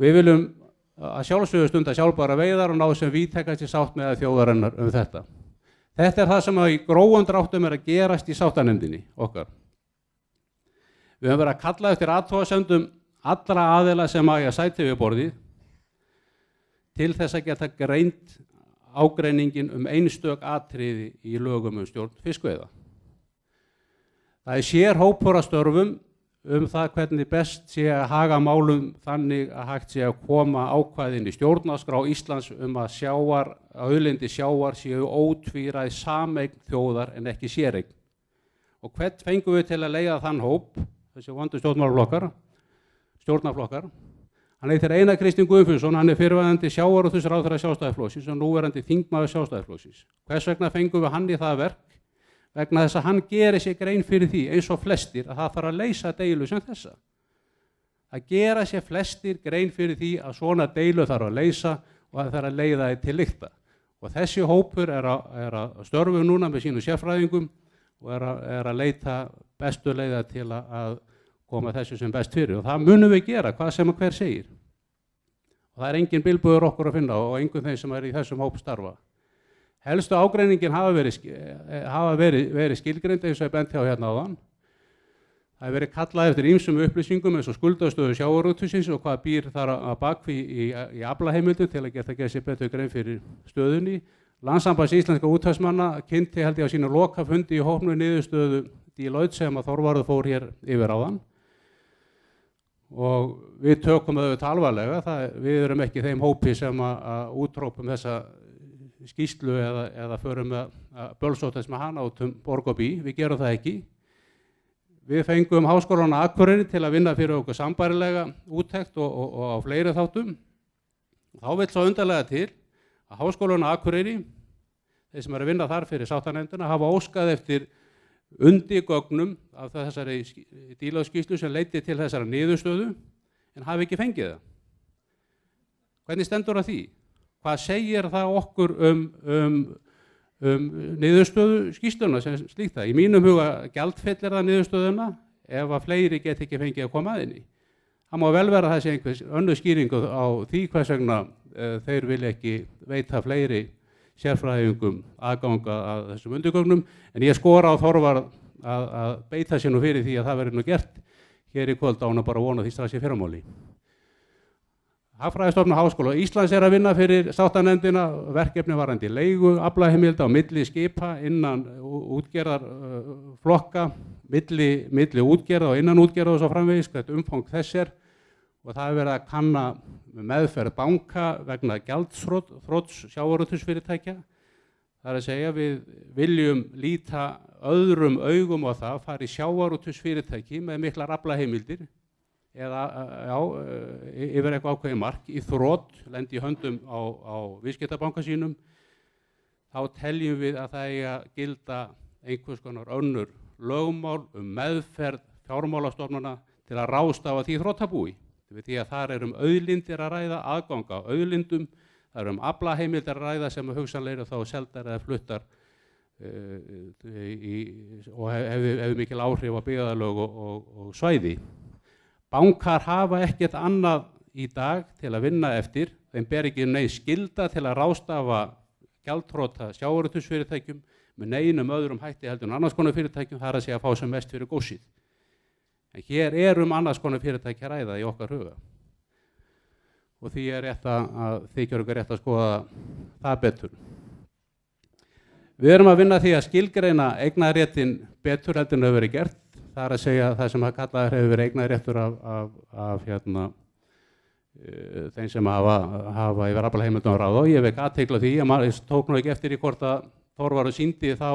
Við viljum eh, að sjálfsögja stunda sjálfbara veiðar og ná sem við tekast í sátt með þjóðarinnar um þetta. Þetta er það sem í gróðum dráttum er að gerast í sáttanemdini okkar. Við höfum verið að kalla eftir aðtóðasöndum allra aðila sem að ég sæti við borðið til þess að geta greint ágreiningin um einstök atriði í lögum um stjórn fiskveiða. Það er sér hópur að störfum um það hvernig best sé að haga málum þannig að hægt sé að koma ákvæðin í stjórnaskrá Íslands um að sjáar, að auðlindi sjáar séu ótvíraði sameign þjóðar en ekki séreign. Og hvert fengum við til að leiða þann hóp, þessi vandu stjórnmálaflokkar, stjórnaflokkar, hann heitir Einar Kristján Guðfunnsson, hann er fyrirvæðandi sjáar og þessar áþræða sjástæðaflósins og nú er hann til þingmaður sjástæðaflósins. Hvers vegna fengum við hann í það verk? vegna þess að hann gerir sér grein fyrir því eins og flestir að það þarf að leysa deilu sem þessa. Að gera sér flestir grein fyrir því að svona deilu þarf að leysa og að það þarf að leiða þið til líkta. Og þessi hópur er að, er að störfu núna með sínu sérfræðingum og er að, er að leita bestu leiða til að koma þessu sem best fyrir og það munum við gera hvað sem hver segir. Og það er enginn bilbúður okkur að finna og enginn þeim sem er í þessum hóp starfa. Helstu ágreiningin hafa verið, eh, eh, verið, verið skilgreynd eins og er bent hjá hérna áðan. Það hefur verið kallað eftir ýmsum upplýsingum eins og skuldastöðu sjáarútusins og hvað býr þar að bakfi í, í, í ablaheimildu til að geta gæsið betur grein fyrir stöðunni. Landsambans íslenska útvæðsmanna kynnti held ég á sínu lokafundi í hófnu niðurstöðu Dílaud sem að Þorvarður fór hér yfir áðan og við tökum þau talvarlega, við erum ekki þeim hópi sem að útrópum þessa skýslu eða, eða förum að, að bölsóta sem að hana átum borg og bí, við gerum það ekki. Við fengum háskólan að akkurir til að vinna fyrir okkur sambarilega úttekt og, og, og á fleiri þáttum. Þá vil svo undarlega til að háskólan að akkurir, þeir sem eru að vinna þar fyrir sátanenduna, hafa óskað eftir undigögnum af þessari dílaðskýslu sem leiti til þessara niðurstöðu en hafi ekki fengið það. Hvernig stendur það því? hvað segir það okkur um, um, um niðurstöðu skýstunna sem slíkt það. Í mínum huga gældfell er það niðurstöðuna ef að fleiri get ekki fengið að koma aðinni. Það má vel vera þessi einhvers önnu skýringu á því hvers vegna uh, þeir vil ekki veita fleiri sérfræðingum aðganga að þessum undirgögnum en ég skora á Þorvar að, að beita sér nú fyrir því að það verður nú gert hér í kvöld án að bara vona því strax í fyrramáli. Hagfræðistofnun Háskóla Íslands er að vinna fyrir sátanendina, verkefni varandi leigu, aflæðheimilda og milli skipa innan útgerðarflokka, milli, milli útgerða og innan útgerða og svo framvegis, hvert umfang þess er og það hefur verið að kanna meðferð banka vegna gældsfróts sjávarutusfyrirtækja. Það er að segja við viljum líta öðrum augum á það, fari sjávarutusfyrirtæki með miklar aflæðheimildir eða eh, já, eh, yfir eitthvað ákveði mark í þrótt, lendi í höndum á, á vískjöldabanka sínum þá teljum við að það er að gilda einhvers konar önnur lögmál um meðferð fjármálastofnuna til að rástafa því þróttabúi því að þar er um auðlindir að ræða aðganga á auðlindum, þar er um ablaheimildir að ræða sem að hugsanleira þá seldar eða fluttar uh, í, og hefur hef mikil áhrif á byggðalög og, og, og svæði Bankar hafa ekkert annað í dag til að vinna eftir, þeim ber ekki neins skilda til að rástafa gæltróta sjáurötusfyrirtækjum með neinum öðrum hætti heldur en annars konar fyrirtækjum þar að segja að fá sem mest fyrir góðsýð. En hér er um annars konar fyrirtækja ræða í okkar huga og því er rétt að þykjur ykkur rétt að skoða það betur. Við erum að vinna því að skilgreina eignaréttin betur heldur en það hefur verið gert það er að segja það sem að kallaður hefur verið eignaréttur af, af, af hérna, uh, þeim sem hafa, hafa yfir aflheimundum ráð og ég veik aðteikla því að ég tók nú ekki eftir í hvort að Þorvaru síndi þá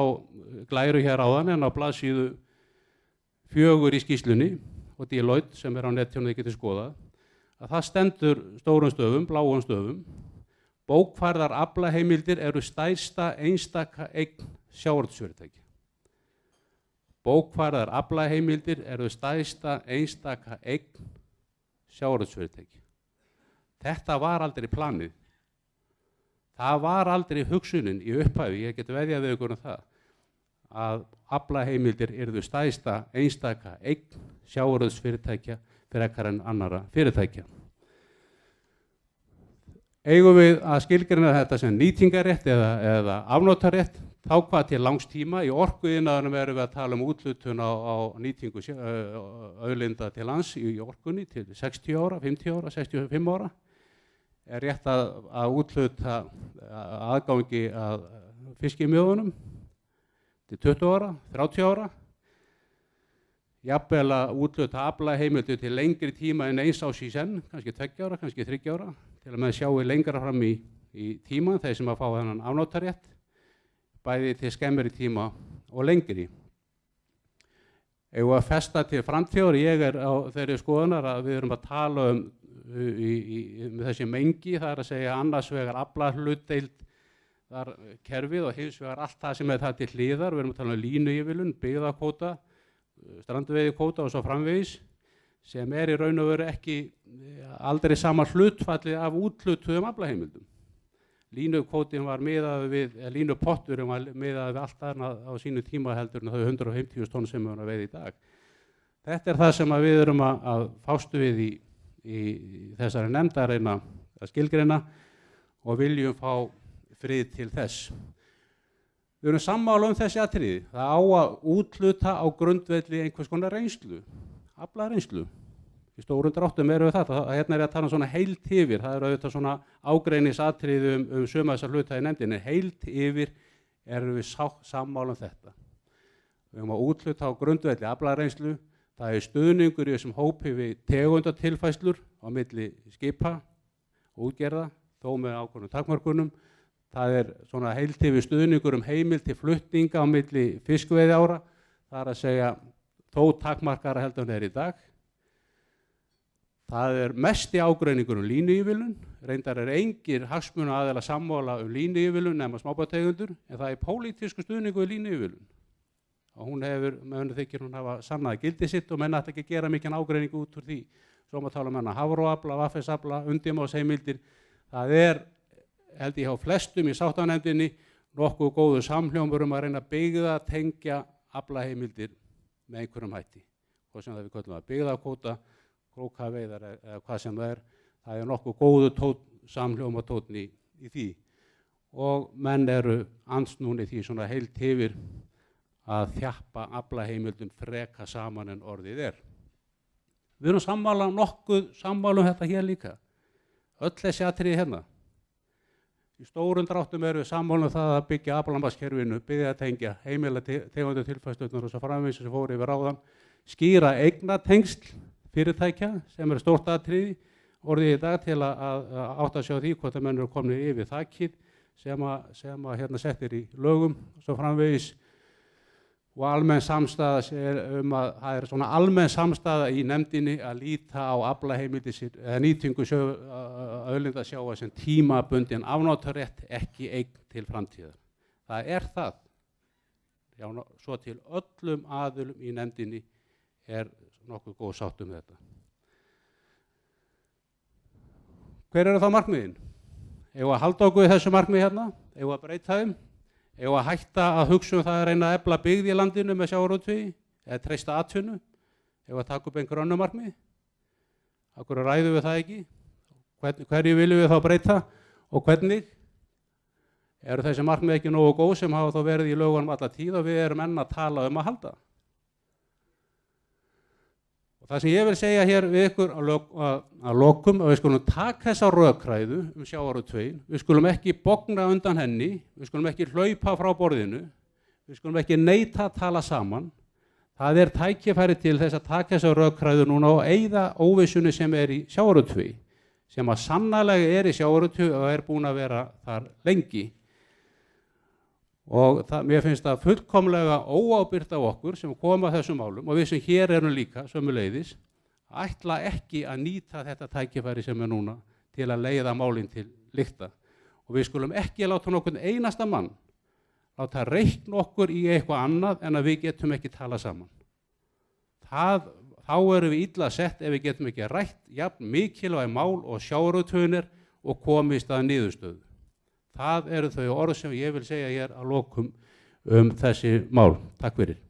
glæru hér áðan en á blaðsíðu fjögur í skýslunni og Deloitte sem er á nettjónu þið getur skoða að það stendur stórum stöfum, bláum stöfum bókfærðar aflaheimildir eru stæsta einstaka eign sjáorðsfyrirtæki Bókvarðar aflaheimildir eru stæðsta einstaka eign sjáuröldsfyrirtæki. Þetta var aldrei planið. Það var aldrei hugsunin í upphæfi, ég get veðja við ykkur um það, að aflaheimildir eru stæðsta einstaka eign sjáuröldsfyrirtækja fyrir ekkar en annara fyrirtækja. Eigum við að skilgjörna þetta sem nýtingarétt eða, eða afnóttarétt Þá hvað til langstíma, í orkuðinaðanum erum við að tala um útlutun á, á nýtingu auðlinda til lands í orkunni til 60 ára, 50 ára, 65 ára. Er rétt að, að útluta aðgangi að fiskimjöðunum til 20 ára, 30 ára. Jafnvel að útluta afla heimildu til lengri tíma en eins ás í senn, kannski 20 ára, kannski 30 ára, til að maður sjáu lengra fram í, í tíma þeir sem að fá þennan afnáttarétt bæði til skemmri tíma og lengri. Egu að festa til framtíður, ég er á þeirri skoðunar að við erum að tala um í, í, um þessi mengi, það er að segja annars vegar afla hlutdeild þar kerfið og hins vegar allt það sem er það til hliðar, við erum að tala um línu yfirlun, byggðakóta, strandveiðikóta og svo framvegis sem er í raun og veru ekki eh, aldrei sama hlutfalli af útlutuðum aflaheimildum línukvotin var miðað við, línupotturum var miðað við allt annað á sínu tíma heldur en þau 150 tónn sem við erum að veið í dag. Þetta er það sem við erum að, að fástu við í, í þessari nefndareina að skilgreina og viljum fá frið til þess. Við erum sammála um þessi aðtriði, það á að útluta á grundvelli einhvers konar reynslu, afla reynslu í stórum dráttum eru þetta, það, hérna er að tala um svona heilt yfir, það eru auðvitað svona ágreinisatriðum um suma þessar hluta í nefndinni, heilt yfir erum við sá, sammálum þetta. Við höfum að útluta á grundvelli aflareinslu, það er stuðningur í þessum hópi við tegundatilfæslur á milli skipa, útgerða, þó með ákvörnum takmarkunum, það er svona heilt yfir stuðningur um heimil til fluttinga á milli fiskveiði ára, það er að segja þó takmarkara heldur en er í dag, Það er mest í ágreiningur um línuívilun, reyndar er engir hagsmuna aðeila sammála um línuívilun nefnast mábátegundur, en það er pólitísku stuðningu í línuívilun. Og hún hefur, með henni þykir hún hafa sannaði gildi sitt og menna ætti ekki að gera mikilvæg ágreiningu út úr því. Svo maður tala um henni að hafróabla, vaffesabla, undimáðseimildir. Það er, held ég á flestum í sáttanemdini, nokkuð góðu samhljómur um að reyna að byggja, tengja ablaheimildir með einhverjum hætti krókaveiðar eða hvað sem það er það er nokkuð góðu tótt, samljóma tótni í, í því og menn eru ansnúni því svona heilt yfir að þjappa aflaheimildum freka saman en orðið er. Við erum sammála nokkuð sammála um þetta hér líka. Öll þessi atriði hérna. Í stórum dráttum eru við sammála um það að byggja aflambarskerfinu, byggja að tengja heimila tegundu tilfæstöðnur og svo framvegis sem fóru yfir ráðan, skýra eigna tengsl fyrirtækja sem er stórt atriði orðið í dag til að átt að sjá því hvort að menn eru komnið yfir þakkið sem að, sem að hérna settir í lögum og svo framvegis og almenn samstæða er um að það er svona almenn samstæða í nefndinni að líta á aflaheimildi eða nýtingu auðlinda sjá að sem tímabundin afnátturrett ekki eign til framtíðar. Það er það Já, svo til öllum aðlum í nefndinni er nokkuð góð sátt um þetta. Hver eru þá markmiðin? Eða að halda okkur í þessu markmið hérna? Eða að breyta þeim? Eða að hætta að hugsa um það að reyna að ebla byggð í landinu með sjáurútví? Eða treysta atvinnu? Eða að taka upp einn grönnumarkmið? Akkur ræðu við það ekki? Hvern, hverju viljum við þá breyta? Og hvernig? Eru þessi markmið ekki nógu góð sem hafa þá verið í lögunum alla tíð og við erum enna að tala um að halda? Og það sem ég vil segja hér við ykkur að, lok, að, að lokum að við skulum taka þessa röðkræðu um sjávaru tvein, við skulum ekki bogna undan henni, við skulum ekki hlaupa frá borðinu, við skulum ekki neyta að tala saman. Það er tækifæri til þess að taka þessa röðkræðu núna og eigða óvissunni sem er í sjávaru tvei, sem að sannlega er í sjávaru tvei og er búin að vera þar lengi og það, mér finnst það fullkomlega óábyrgt af okkur sem koma að þessum málum og við sem hér erum líka sömuleiðis ætla ekki að nýta þetta tækifæri sem er núna til að leiða málinn til lykta og við skulum ekki láta nokkur einasta mann láta reikn okkur í eitthvað annað en að við getum ekki tala saman það, þá eru við illa sett ef við getum ekki rætt jafn mikilvæg mál og sjáruðtunir og komist að nýðustöðu Það eru þau orð sem ég vil segja ég er að lokum um þessi mál. Takk fyrir.